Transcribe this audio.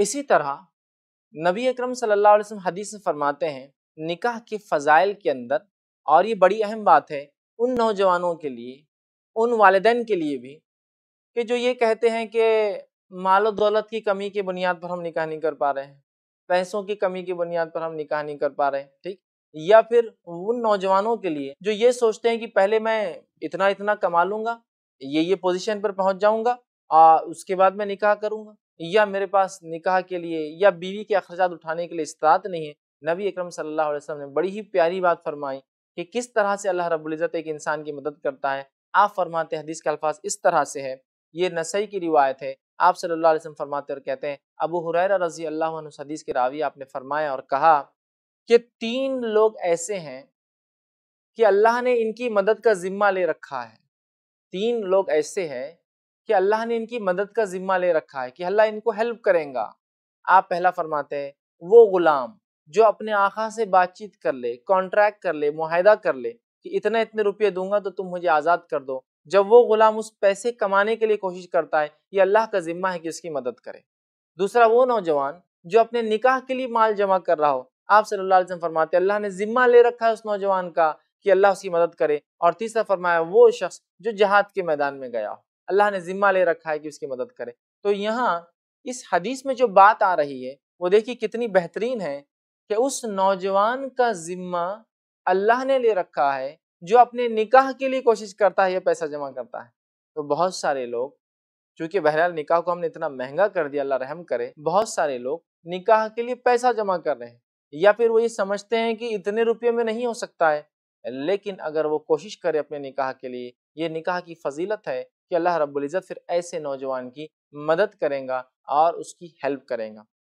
इसी तरह नबी अकरम सल्लल्लाहु अलैहि वसल्लम हदीस फरमाते हैं निकाह के फ़जाइल के अंदर और ये बड़ी अहम बात है उन नौजवानों के लिए उन वालदेन के लिए भी कि जो ये कहते हैं कि माल दौलत की कमी के बुनियाद पर हम निकाह नहीं कर पा रहे हैं पैसों की कमी की बुनियाद पर हम निकाह नहीं कर पा रहे हैं ठीक या फिर उन नौजवानों के लिए जो ये सोचते हैं कि पहले मैं इतना इतना कमा लूँगा ये ये पोजीशन पर पहुँच जाऊँगा और उसके बाद मैं निकाह करूँगा या मेरे पास निकाह के लिए या बीवी के अखराज उठाने के लिए इस्तात नहीं है नबी अकरम सल्लल्लाहु अलैहि वसल्लम ने बड़ी ही प्यारी बात फरमाई कि किस तरह से अल्लाह रब्ज़त एक इंसान की मदद करता है आप फरमाते हदीस के अल्फाज इस तरह से है ये नसई की रिवायत है आप सल्लल्लाहु अलैहि वसल्लम फरमाते और कहते हैं अबू हुरैरा रजी अल्लाह हदीस के रावी आपने फरमाया और कहा कि तीन लोग ऐसे हैं कि अल्लाह ने इनकी मदद का ज़िम्मा ले रखा है तीन लोग ऐसे हैं कि अल्लाह ने इनकी मदद का जिम्मा ले रखा है कि अल्लाह इनको हेल्प करेगा आप पहला फरमाते हैं वो गुलाम जो अपने आखा से बातचीत कर ले कॉन्ट्रैक्ट कर ले माहिदा कर ले कि इतने इतने रुपये दूंगा तो तुम मुझे आज़ाद कर दो जब वो गुलाम उस पैसे कमाने के लिए कोशिश करता है ये अल्लाह का जिम्मा है कि उसकी मदद करे दूसरा वो नौजवान जो अपने निकाह के लिए माल जमा कर रहा हो आप सल्लल्लाहु अलैहि वसल्लम फरमाते अल्लाह ने जिम्मा ले रखा है उस नौजवान का कि अल्लाह उसकी मदद करे और तीसरा फरमाया वो शख्स जो जहाद के मैदान में गया हो अल्लाह ने ज़िम्मा ले रखा है कि उसकी मदद करे तो यहाँ इस हदीस में जो बात आ रही है वो देखिए कितनी बेहतरीन है कि उस नौजवान का ज़िम्मा अल्लाह ने ले रखा है जो अपने निकाह के लिए कोशिश करता है या पैसा जमा करता है तो बहुत सारे लोग चूंकि बहरहाल निकाह को हमने इतना महंगा कर दिया अल्लाह रहम करे बहुत सारे लोग निकाह के लिए पैसा जमा कर रहे हैं या फिर वो ये समझते हैं कि इतने रुपये में नहीं हो सकता है लेकिन अगर वो कोशिश करे अपने निकाह के लिए ये निकाह की फजीलत है कि अल्लाह रब्बुल इज़्ज़त फिर ऐसे नौजवान की मदद करेगा और उसकी हेल्प करेगा